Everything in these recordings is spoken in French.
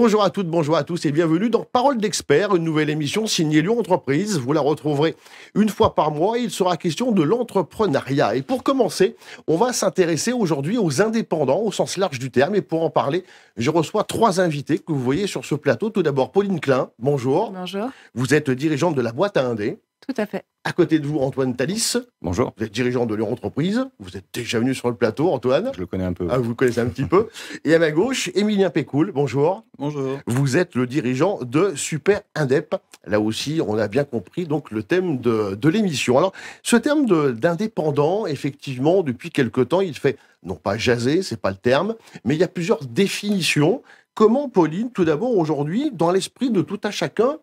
Bonjour à toutes, bonjour à tous et bienvenue dans Parole d'experts, une nouvelle émission signée Lyon Entreprise. Vous la retrouverez une fois par mois et il sera question de l'entrepreneuriat. Et pour commencer, on va s'intéresser aujourd'hui aux indépendants au sens large du terme. Et pour en parler, je reçois trois invités que vous voyez sur ce plateau. Tout d'abord, Pauline Klein, bonjour. Bonjour. Vous êtes dirigeante de la boîte à indé. Tout à fait. À côté de vous, Antoine Talis. Bonjour. Vous êtes dirigeant de leur entreprise. Vous êtes déjà venu sur le plateau, Antoine. Je le connais un peu. Ah, vous connaissez un petit peu. Et à ma gauche, Émilien Pécoul. Bonjour. Bonjour. Vous êtes le dirigeant de Super Indep. Là aussi, on a bien compris donc le thème de, l'émission. Alors, ce terme d'indépendant, effectivement, depuis quelque temps, il fait non pas jaser, c'est pas le terme, mais il y a plusieurs définitions. Comment, Pauline, tout d'abord aujourd'hui, dans l'esprit de tout un chacun,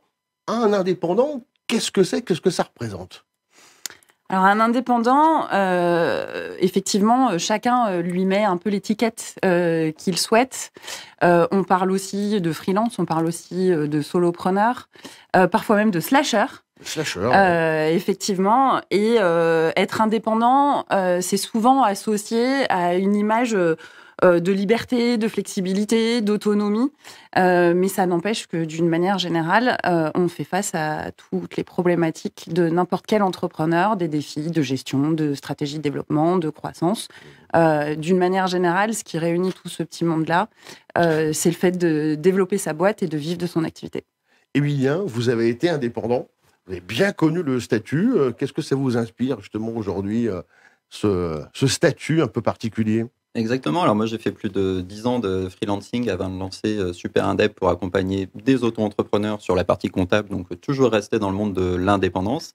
un indépendant Qu'est-ce que c'est Qu'est-ce que ça représente alors un indépendant, euh, effectivement, euh, chacun euh, lui met un peu l'étiquette qu'il souhaite. on parle aussi de freelance, on parle aussi de solopreneur, parfois même de slasher. Slasher. effectivement, et être indépendant, c'est souvent associé à une image euh, de liberté, de flexibilité, d'autonomie. Euh, mais ça n'empêche que d'une manière générale, euh, on fait face à toutes les problématiques de n'importe quel entrepreneur, des défis de gestion, de stratégie de développement, de croissance. d'une manière générale, ce qui réunit tout ce petit monde-là, c'est le fait de développer sa boîte et de vivre de son activité. bien vous avez été indépendant, vous avez bien connu le statut. Qu'est-ce que ça vous inspire justement aujourd'hui, ce, statut un peu particulier Exactement. Alors moi, j'ai fait plus de 10 ans de freelancing avant de lancer euh, Super Indep pour accompagner des auto-entrepreneurs sur la partie comptable, donc euh, toujours rester dans le monde de l'indépendance.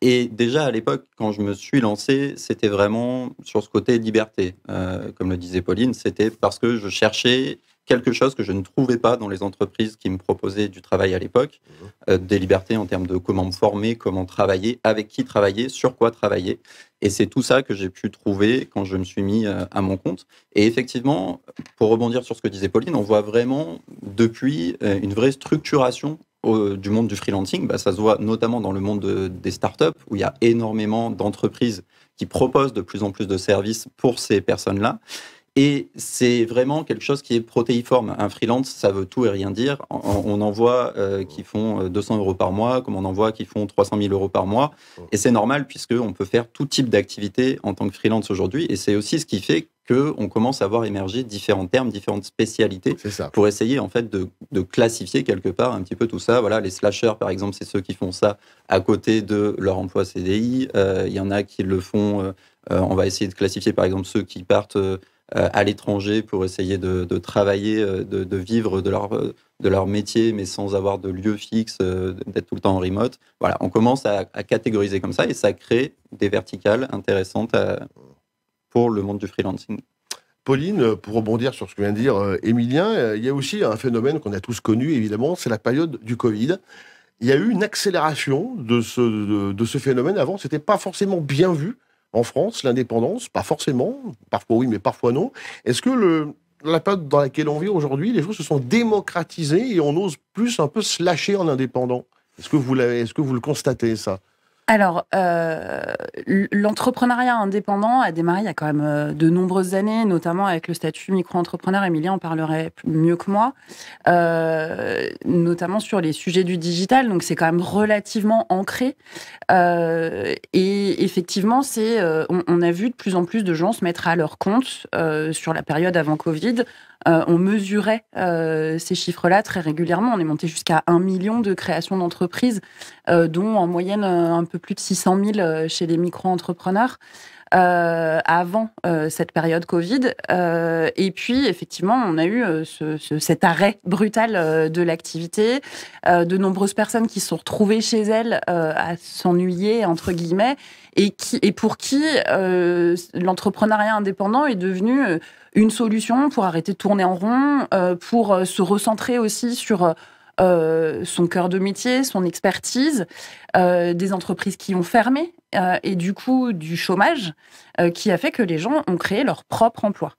Et déjà à l'époque, quand je me suis lancé, c'était vraiment sur ce côté liberté. Euh, comme le disait Pauline, c'était parce que je cherchais quelque chose que je ne trouvais pas dans les entreprises qui me proposaient du travail à l'époque, mhm. euh, des libertés en termes de comment me former, comment travailler, avec qui travailler, sur quoi travailler. Et c'est tout ça que j'ai pu trouver quand je me suis mis euh, à mon compte. Et effectivement, pour rebondir sur ce que disait Pauline, on voit vraiment depuis euh, une vraie structuration du monde du freelancing, bah, ça se voit notamment dans le monde des startups, où il y a énormément d'entreprises qui proposent de plus en plus de services pour ces personnes-là. Et c'est vraiment quelque chose qui est protéiforme. Un freelance, ça veut tout et rien dire. On en voit euh, qui font 200 euh, euros par mois, comme on en voit qui font 300 000 euros par mois. Et c'est normal puisqu'on peut faire tout type d'activité en tant que freelance aujourd'hui. Et c'est aussi ce qui fait qu'on commence à voir émerger différents termes, différentes spécialités pour essayer en fait de, classifier quelque part un petit peu tout ça. Voilà, les slashers par exemple, c'est ceux qui font ça à côté de leur emploi CDI. Euh, il y en a qui le font. on va essayer de classifier par exemple ceux qui partent euh, à l'étranger pour essayer de, travailler, euh, de, vivre de leur, euh, de leur métier, mais sans avoir de lieu fixe, d'être tout le temps en remote. Voilà, on commence à, à, catégoriser comme ça et ça crée des verticales intéressantes pour le monde du freelancing. Pauline, pour rebondir sur ce que vient de dire Émilien, il y a aussi un phénomène qu'on a tous connu, évidemment, c'est la période du Covid. Il y a eu une accélération de ce, de, de ce phénomène. Avant, ce n'était pas forcément bien vu en France, l'indépendance Pas forcément, parfois oui, mais parfois non. Est-ce que le, la période dans laquelle on vit aujourd'hui, les choses se sont démocratisées et on ose plus un peu se lâcher en indépendant Est-ce que, vous est que vous le constatez, ça alors, euh, l'entrepreneuriat indépendant a démarré il y a quand même euh, de nombreuses années, notamment avec le statut micro-entrepreneur. Emilia en parlerait mieux que moi, euh, notamment sur les sujets du digital. Donc, c'est quand même relativement ancré. et effectivement, c'est, on, a vu de plus en plus de gens se mettre à leur compte sur la période avant Covid euh, on mesurait euh, ces chiffres-là très régulièrement. On est monté jusqu'à 1 million de créations d'entreprises, euh, dont en moyenne un peu plus de 600 000 chez les micro-entrepreneurs. Euh, avant euh, cette période Covid. Euh, et puis, effectivement, on a eu euh, ce, cet arrêt brutal de l'activité, de nombreuses personnes qui se sont retrouvées chez elles à s'ennuyer, entre guillemets, et, qui, et pour qui l'entrepreneuriat indépendant est devenu une solution pour arrêter de tourner en rond, pour se recentrer aussi sur euh, son cœur de métier, son expertise, euh, des entreprises qui ont fermé euh, et du coup du chômage qui a fait que les gens ont créé leur propre emploi.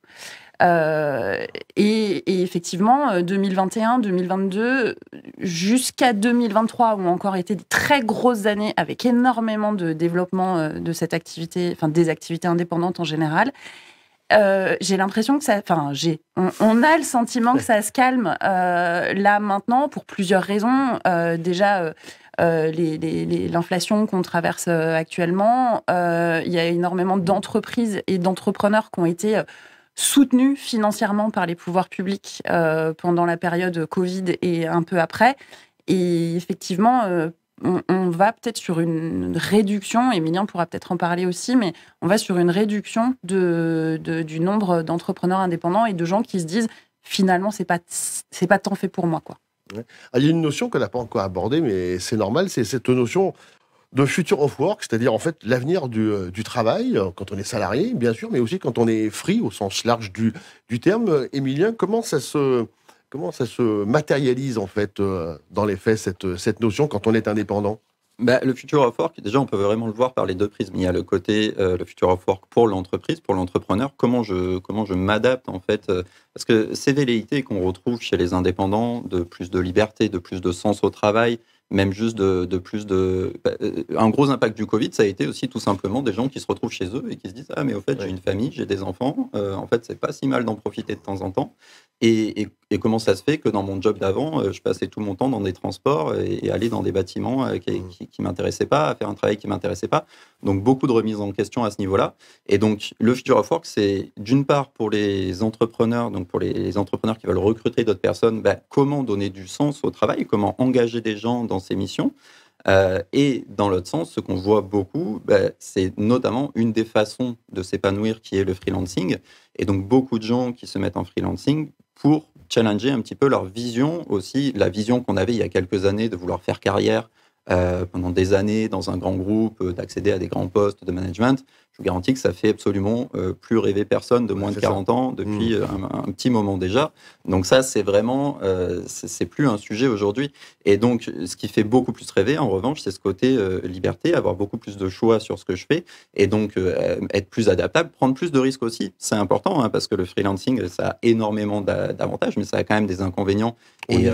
et, et, effectivement, 2021, 2022, jusqu'à 2023, ont encore été des très grosses années avec énormément de développement de cette activité, enfin des activités indépendantes en général. Euh, j'ai l'impression que ça. Enfin, j'ai. On, a le sentiment que ça se calme euh, là maintenant pour plusieurs raisons. Euh, déjà. l'inflation les, qu'on traverse actuellement, il y a énormément d'entreprises et d'entrepreneurs qui ont été soutenus financièrement par les pouvoirs publics pendant la période Covid et un peu après. Et effectivement, on, va peut-être sur une réduction, Emilien pourra peut-être en parler aussi, mais on va sur une réduction du nombre d'entrepreneurs indépendants et de gens qui se disent finalement, c'est pas, pas tant fait pour moi. Quoi. Ah, il y a une notion qu'on n'a pas encore abordée, mais c'est normal, c'est cette notion de future of work, c'est-à-dire en fait l'avenir du, euh, travail, euh, quand on est salarié, bien sûr, mais aussi quand on est free au sens large du, du terme. Emilien, euh, comment ça se Comment ça se matérialise en fait euh, dans les faits cette, euh, cette notion quand on est indépendant bah, le futur of work, déjà, on peut vraiment le voir par les deux prismes. Il y a le côté, euh, le futur of work pour l'entreprise, pour l'entrepreneur, comment je, comment je m'adapte en fait. parce que ces velléités qu'on retrouve chez les indépendants, de plus de liberté, de plus de sens au travail, même juste de, plus de... un gros impact du Covid, ça a été aussi tout simplement des gens qui se retrouvent chez eux et qui se disent ⁇ Ah mais au fait, j'ai une famille, j'ai des enfants, en fait, c'est pas si mal d'en profiter de temps en temps et, comment ça se fait que dans mon job d'avant, euh, je passais tout mon temps dans des transports et, aller dans des bâtiments euh, qui, ne mm. m'intéressaient pas, à faire un travail qui m'intéressait pas. Donc beaucoup de remises en question à ce niveau-là. Et donc le future of work, c'est d'une part pour les entrepreneurs, donc pour les, entrepreneurs qui veulent recruter d'autres personnes, bah, comment donner du sens au travail, comment engager des gens dans ces missions. Euh, et dans l'autre sens, ce qu'on voit beaucoup, bah, c'est notamment une des façons de s'épanouir qui est le freelancing. Et donc beaucoup de gens qui se mettent en freelancing pour challenger un petit peu leur vision aussi, la vision qu'on avait il y a quelques années de vouloir faire carrière euh, pendant des années dans un grand groupe, euh, d'accéder à des grands postes de management garantie garantis que ça fait absolument euh, plus rêver personne de moins de 40 ans depuis mmh. euh, un, petit moment déjà. Donc ça, c'est vraiment, euh, c'est plus un sujet aujourd'hui. Et donc, ce qui fait beaucoup plus rêver, en revanche, c'est ce côté liberté, avoir beaucoup plus de choix sur ce que je fais, et donc être plus adaptable, prendre plus de risques aussi. C'est important hein, parce que le freelancing, ça a énormément d'avantages, mais ça a quand même des inconvénients. et,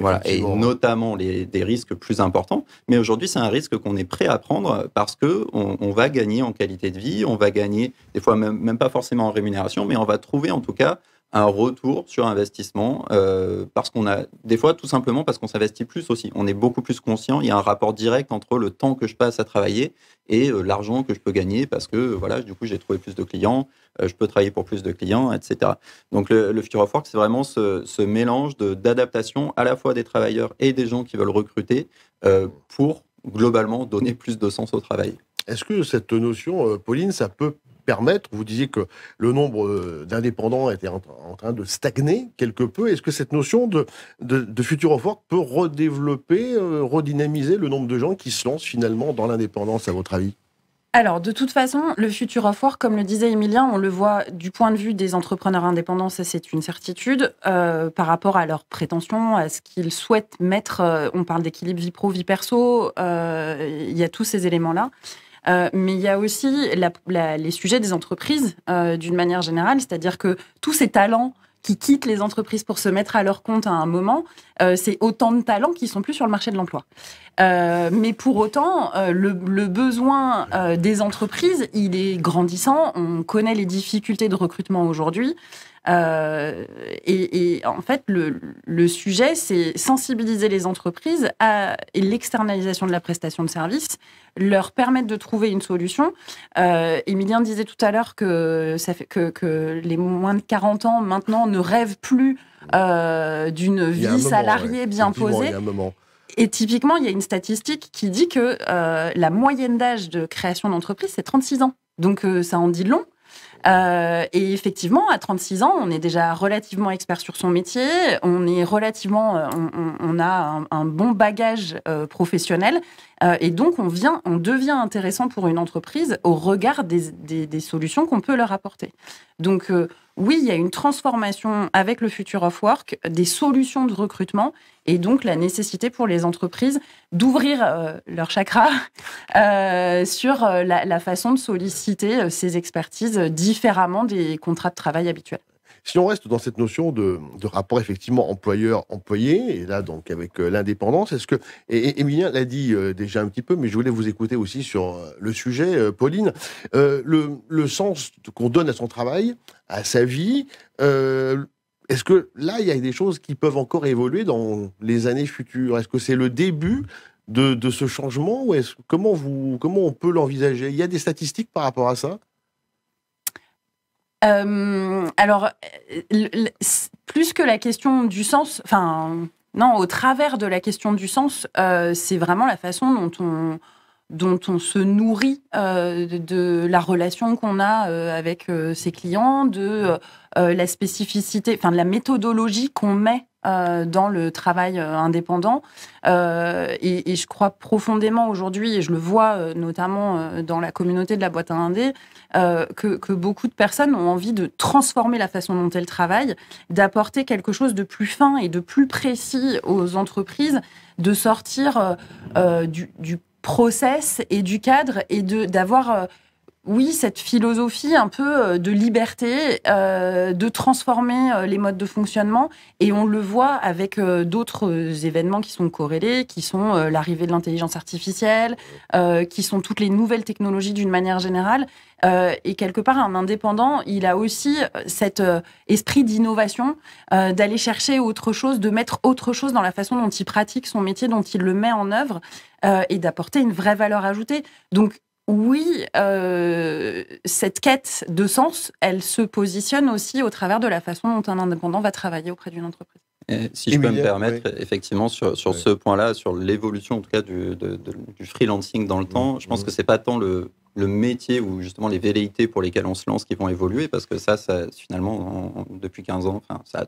voilà, et notamment les, des risques plus importants. Mais aujourd'hui, c'est un risque qu'on est prêt à prendre parce que on, va gagner en qualité de on va gagner, des fois même, pas forcément en rémunération, mais on va trouver en tout cas un retour sur investissement euh, parce qu'on a, des fois tout simplement parce qu'on s'investit plus aussi. On est beaucoup plus conscient, il y a un rapport direct entre le temps que je passe à travailler et euh, l'argent que je peux gagner parce que voilà, du coup j'ai trouvé plus de clients, euh, je peux travailler pour plus de clients, etc. Donc le, le Future of Work, c'est vraiment ce mélange d'adaptation à la fois des travailleurs et des gens qui veulent recruter pour globalement donner plus de sens au travail. Est-ce que cette notion, euh, Pauline, ça peut permettre, vous disiez que le nombre euh, d'indépendants était en, train de stagner quelque peu, est-ce que cette notion de, de, de work peut redévelopper, euh, redynamiser le nombre de gens qui se lancent finalement dans l'indépendance, à votre avis alors, de toute façon, le futur of comme le disait Emilien, on le voit du point de vue des entrepreneurs indépendants, ça c'est une certitude, par rapport à leurs prétentions, à ce qu'ils souhaitent mettre. on parle d'équilibre vie pro, vie perso, il y a tous ces éléments-là. Euh, mais il y a aussi les sujets des entreprises euh, d'une manière générale, c'est-à-dire que tous ces talents qui quittent les entreprises pour se mettre à leur compte à un moment, euh, c'est autant de talents qui sont plus sur le marché de l'emploi. mais pour autant, le, besoin des entreprises, il est grandissant. On connaît les difficultés de recrutement aujourd'hui. Euh, et, en fait, le, sujet, c'est sensibiliser les entreprises à, et l'externalisation de la prestation de services leur permettre de trouver une solution. Euh, Emilien disait tout à l'heure que, que, les moins de 40 ans maintenant ne rêvent plus euh, d'une vie salariée bien posée. Et typiquement, il y a une statistique qui dit que euh, la moyenne d'âge de création d'entreprise, c'est 36 ans. Donc ça en dit long euh, et effectivement, à 36 ans, on est déjà relativement expert sur son métier, on est relativement, euh, on, a un, bon bagage euh, professionnel, et donc on vient, on devient intéressant pour une entreprise au regard des, des solutions qu'on peut leur apporter. Donc oui, il y a une transformation avec le Future of Work des solutions de recrutement et donc la nécessité pour les entreprises d'ouvrir euh, leur chakra euh, sur euh, la, la, façon de solliciter ces expertises différemment des contrats de travail habituels. Si on reste dans cette notion de, rapport effectivement employeur-employé, et là donc avec euh, l'indépendance, est-ce que, et Emilien l'a dit euh, déjà un petit peu, mais je voulais vous écouter aussi sur euh, le sujet, Pauline, le, sens qu'on donne à son travail, à sa vie, est-ce que là, il y a des choses qui peuvent encore évoluer dans les années futures Est-ce que c'est le début de, ce changement ou est comment on peut l'envisager Il y a des statistiques par rapport à ça euh, alors, euh, plus que la question du sens, enfin, non, au travers de la question du sens, euh, c'est vraiment la façon dont on, dont on se nourrit de, la relation qu'on a avec ses clients, de la spécificité, enfin de la méthodologie qu'on met euh, dans le travail euh, indépendant. Euh, et, je crois profondément aujourd'hui, et je le vois notamment dans la communauté de la boîte à indé, que, que, beaucoup de personnes ont envie de transformer la façon dont elles travaillent, d'apporter quelque chose de plus fin et de plus précis aux entreprises, de sortir du, du, process et du cadre et de d'avoir oui, cette philosophie un peu euh, de liberté, euh, de transformer euh, les modes de fonctionnement. Et on le voit avec d'autres événements qui sont corrélés, qui sont l'arrivée de l'intelligence artificielle, qui sont toutes les nouvelles technologies d'une manière générale. et quelque part, un indépendant, il a aussi cet esprit d'innovation, d'aller chercher autre chose, de mettre autre chose dans la façon dont il pratique son métier, dont il le met en œuvre, et d'apporter une vraie valeur ajoutée. Donc, oui, euh, cette quête de sens, elle se positionne aussi au travers de la façon dont un indépendant va travailler auprès d'une entreprise. si je peux me permettre, effectivement, sur, sur ce point-là, sur l'évolution en tout cas du, du freelancing dans le mmh. temps, je pense que mmh. que c'est pas tant le, le, métier ou justement les velléités pour lesquelles on se lance qui vont évoluer, parce que ça, finalement, depuis 15 ans, ça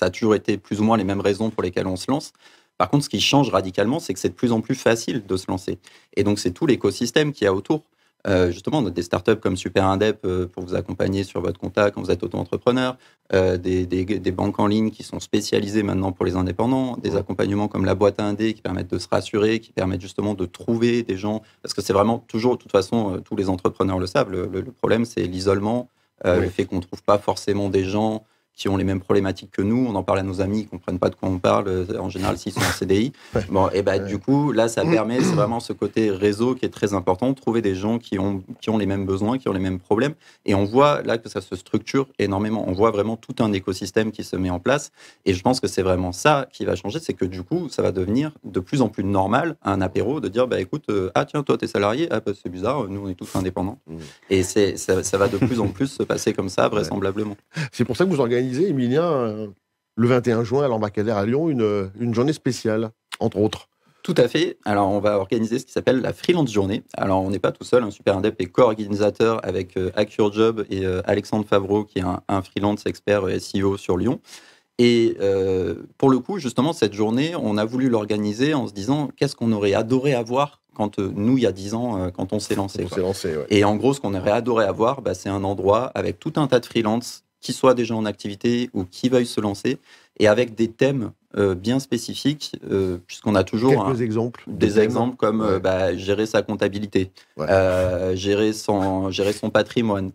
a toujours été plus ou moins les mêmes raisons pour lesquelles on se lance. Par contre, ce qui change radicalement, c'est que c'est de plus en plus facile de se lancer. Et donc, c'est tout l'écosystème qui a autour. Euh, justement, des startups comme Super Indep euh, pour vous accompagner sur votre compta quand vous êtes auto-entrepreneur, euh, des, banques en ligne qui sont spécialisées maintenant pour les indépendants, des accompagnements comme la boîte à indé qui permettent de se rassurer, qui permettent justement de trouver des gens, parce que c'est vraiment toujours, de toute façon, tous les entrepreneurs le savent, le, problème c'est l'isolement, le fait qu'on ne trouve pas forcément des gens qui ont les mêmes problématiques que nous. On en parle à nos amis, ils comprennent pas de quoi on parle. Euh, en général, s'ils sont en CDI. Bon, et ben du coup, là, ça permet, c'est vraiment ce côté réseau qui est très important. Trouver des gens qui ont, qui ont les mêmes besoins, qui ont les mêmes problèmes. Et on voit là que ça se structure énormément. On voit vraiment tout un écosystème qui se met en place. Et je pense que c'est vraiment ça qui va changer. C'est que du coup, ça va devenir de plus en plus normal à un apéro de dire, bah, écoute, euh, ah tiens, toi, t'es salarié, ah, bah, c'est bizarre, nous, on est tous indépendants. Mmh. Et c'est, ça, ça, va de plus en plus se passer comme ça, vraisemblablement. C'est pour ça que vous organisez organisé, Emilien, le 21 juin à l'embarcadère à Lyon, une, une journée spéciale, entre autres. Tout à fait. Alors, on va organiser ce qui s'appelle la Freelance Journée. Alors, on n'est pas tout seul. un hein. Super Indep est co-organisateur avec euh, Job et euh, Alexandre Favreau, qui est un, freelance expert euh, SEO sur Lyon. Et euh, pour le coup, justement, cette journée, on a voulu l'organiser en se disant qu'est-ce qu'on aurait adoré avoir quand nous, il y a 10 ans, quand on s'est lancé. On lancé Et en gros, ce qu'on aurait adoré avoir, bah, c'est un endroit avec tout un tas de freelances qui soient déjà en activité ou qui veuille se lancer, et avec des thèmes euh, bien spécifiques, euh, puisqu'on a toujours des, exemples, comme euh, bah, gérer sa comptabilité, gérer, son, gérer son patrimoine,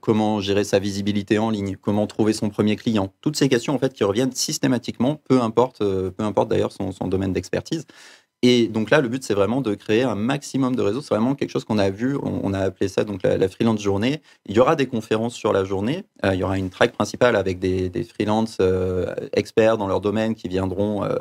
comment gérer sa visibilité en ligne, comment trouver son premier client. Toutes ces questions en fait qui reviennent systématiquement, peu importe, peu importe d'ailleurs son, domaine d'expertise. Et donc là, le but, c'est vraiment de créer un maximum de réseaux. C'est vraiment quelque chose qu'on a vu. On, a appelé ça donc la, freelance journée. Il y aura des conférences sur la journée. Euh, il y aura une track principale avec des, freelance euh, experts dans leur domaine qui viendront euh,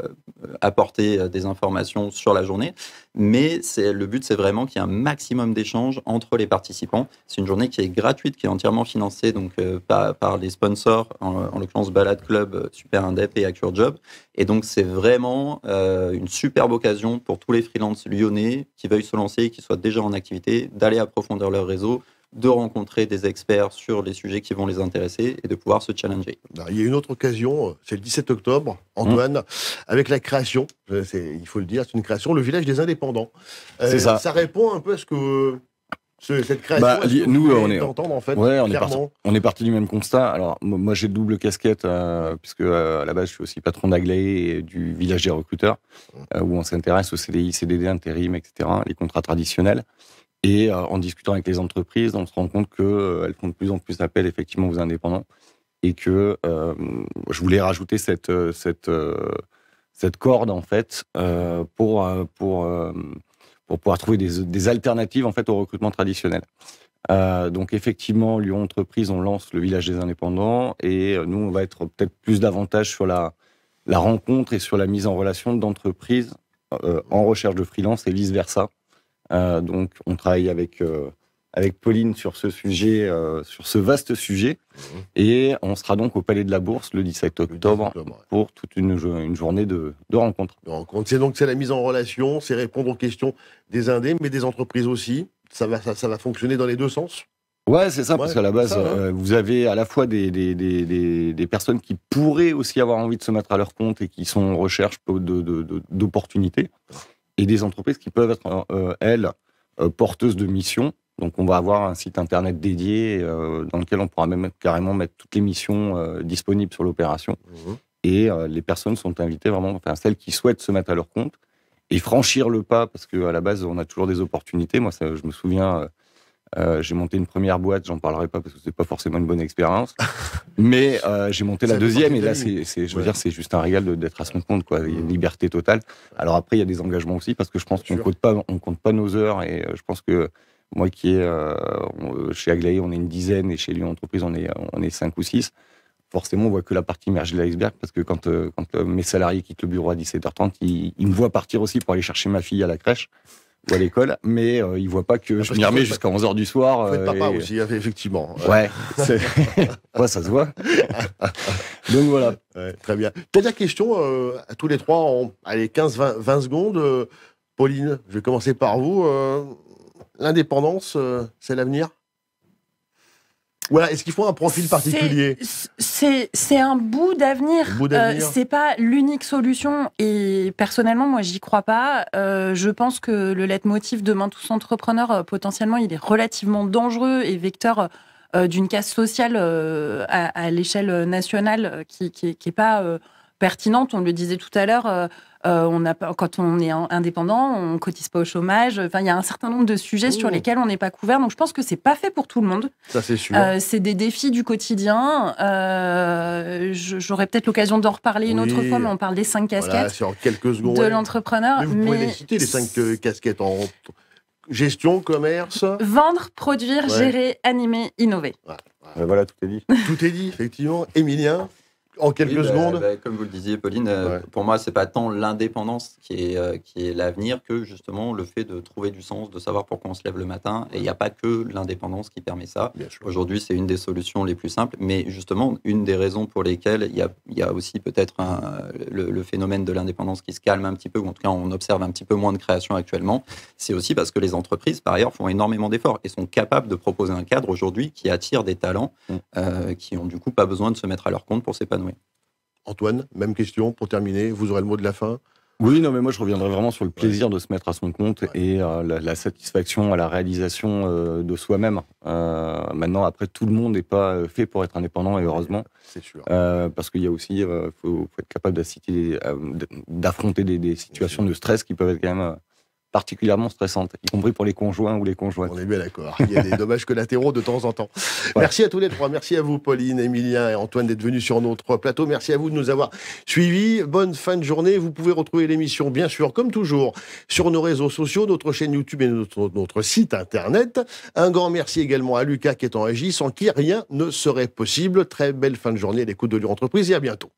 apporter des informations sur la journée. Mais le but, c'est vraiment qu'il y ait un maximum d'échanges entre les participants. C'est une journée qui est gratuite, qui est entièrement financée donc, euh, par, les sponsors, en, l'occurrence Balade Club, euh, Super Indep et Acure Job. Et donc, c'est vraiment euh, une superbe occasion pour tous les freelances lyonnais qui veulent se lancer, qui soient déjà en activité, d'aller approfondir leur réseau, de rencontrer des experts sur les sujets qui vont les intéresser et de pouvoir se challenger. Il y a une autre occasion, euh, c'est le 17 octobre, Antoine, mmh. avec la création, euh, il faut le dire, c'est une création, le village des indépendants. Euh, c'est ça. ça répond un peu à ce que cette création, bah, nous, on est, en fait, ouais, on, est parti, du même constat. Alors, moi, j'ai double casquette, puisque à la base, je suis aussi patron d'Aglaé du village des recruteurs, mmh. où on s'intéresse aux CDI, CDD, intérim, etc., les contrats traditionnels. Et euh, en discutant avec les entreprises, on se rend compte qu'elles euh, font de plus en plus appel effectivement aux indépendants et que euh, je voulais rajouter cette, cette, cette corde en fait pour, pour, pour pouvoir trouver des, alternatives en fait au recrutement traditionnel. donc effectivement, Lyon Entreprise, on lance le village des indépendants et nous, on va être peut-être plus davantage sur la, la rencontre et sur la mise en relation d'entreprises en recherche de freelance et vice-versa euh, donc, on travaille avec euh, avec Pauline sur ce sujet, euh, sur ce vaste sujet. Mhm. Et on sera donc au Palais de la Bourse le 17 octobre, pour toute une, une journée de, de rencontres. C'est donc c'est la mise en relation, c'est répondre aux questions des indés, mais des entreprises aussi. Ça va, ça, va fonctionner dans les deux sens Ouais, c'est ça, parce qu'à la base, vous avez à la fois des des, des, des, personnes qui pourraient aussi avoir envie de se mettre à leur compte et qui sont en recherche d'opportunités et des entreprises qui peuvent être, euh, elles, euh, porteuses de missions. Donc, on va avoir un site internet dédié euh, dans lequel on pourra même carrément mettre toutes les missions disponibles sur l'opération. Mmh. Et les personnes sont invitées vraiment, enfin, celles qui souhaitent se mettre à leur compte et franchir le pas, parce qu'à la base, on a toujours des opportunités. Moi, je me souviens euh, j'ai monté une première boîte, j'en parlerai pas parce que c'est pas forcément une bonne expérience. Mais euh, j'ai monté la deuxième et là, c'est, je veux dire, c'est juste un régal d'être à son compte, quoi. Il y a une liberté totale. Alors après, il y a des engagements aussi parce que je pense qu'on compte pas, on compte pas nos heures et euh, je pense que moi qui est chez Aglaé, on est une dizaine et chez Lyon Entreprise, on est cinq ou six. Forcément, on voit que la partie merge de l'iceberg parce que quand, mes salariés quittent le bureau à 17h30, ils, ils me voient partir aussi pour aller chercher ma fille à la crèche ou à l'école, mais euh, il voit voient pas que ah, je m'y remets jusqu'à 11h du soir. Euh, papa aussi, hein, effectivement. Ouais, ouais ça se voit. Donc voilà. très bien. Dernière question, euh, à tous les trois, en allez, 15, 20, 20 secondes. Pauline, je vais commencer par vous. L'indépendance, c'est l'avenir voilà, est-ce qu'il faut un profil particulier C'est un bout d'avenir. Euh, c'est pas l'unique solution. Et personnellement, moi, j'y crois pas. Euh, je pense que le leitmotiv de Main tous entrepreneurs, euh, potentiellement, il est relativement dangereux et vecteur euh, d'une casse sociale euh, à, à l'échelle nationale qui n'est qui, est pas pertinente. On le disait tout à l'heure, euh, euh, on a, quand on est indépendant, on cotise pas au chômage. Enfin, il y a un certain nombre de sujets sur lesquels on n'est pas couvert. Donc, je pense que c'est pas fait pour tout le monde. Ça, c'est sûr. Euh, c'est des défis du quotidien. Euh, J'aurai peut-être l'occasion d'en reparler une autre fois, mais on parle des cinq casquettes. quelques secondes. De l'entrepreneur. Vous pouvez les citer, les cinq casquettes en gestion, commerce. Vendre, produire, gérer, animer, innover. Voilà. Voilà, tout est dit. Tout est dit, effectivement. Émilien en quelques bah, secondes. Bah, comme vous le disiez, Pauline, euh, pour moi, c'est pas tant l'indépendance qui est, euh, qui est l'avenir que justement le fait de trouver du sens, de savoir pourquoi on se lève le matin. Et il n'y a pas que l'indépendance qui permet ça. Aujourd'hui, c'est une des solutions les plus simples, mais justement, une des raisons pour lesquelles il y a, aussi peut-être le, phénomène de l'indépendance qui se calme un petit peu, ou en tout cas, on observe un petit peu moins de création actuellement, c'est aussi parce que les entreprises, par ailleurs, font énormément d'efforts et sont capables de proposer un cadre aujourd'hui qui attire des talents mm. euh, qui ont du coup pas besoin de se mettre à leur compte pour s'épanouir. Antoine, même question pour terminer. Vous aurez le mot de la fin. Oui, non, mais moi je reviendrai vraiment sur le plaisir de se mettre à son compte et euh, la, satisfaction à la réalisation euh, de soi-même. Euh, maintenant, après, tout le monde n'est pas fait pour être indépendant et heureusement. C'est sûr. parce qu'il y a aussi, faut, faut, être capable d'affronter des, situations de stress qui peuvent être quand même particulièrement stressante, y compris pour les conjoints ou les conjointes. On est bien d'accord. Il y a des dommages collatéraux de temps en temps. Merci à tous les trois. Merci à vous, Pauline, Emilien et Antoine, d'être venus sur notre plateau. Merci à vous de nous avoir suivis. Bonne fin de journée. Vous pouvez retrouver l'émission, bien sûr, comme toujours, sur nos réseaux sociaux, notre chaîne YouTube et notre, site internet. Un grand merci également à Lucas qui est en régie, sans qui rien ne serait possible. Très belle fin de journée à l'écoute de l'entreprise et à bientôt.